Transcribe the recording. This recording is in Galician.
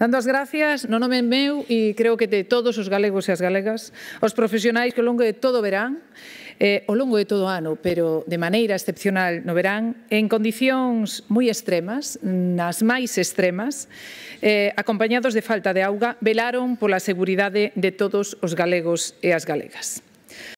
Dando as gracias no nome meu e creo que de todos os galegos e as galegas, os profesionais que ao longo de todo o verán, eh, ao longo de todo o ano, pero de maneira excepcional no verán, en condicións moi extremas, nas máis extremas, eh, acompañados de falta de auga, velaron pola seguridade de todos os galegos e as galegas.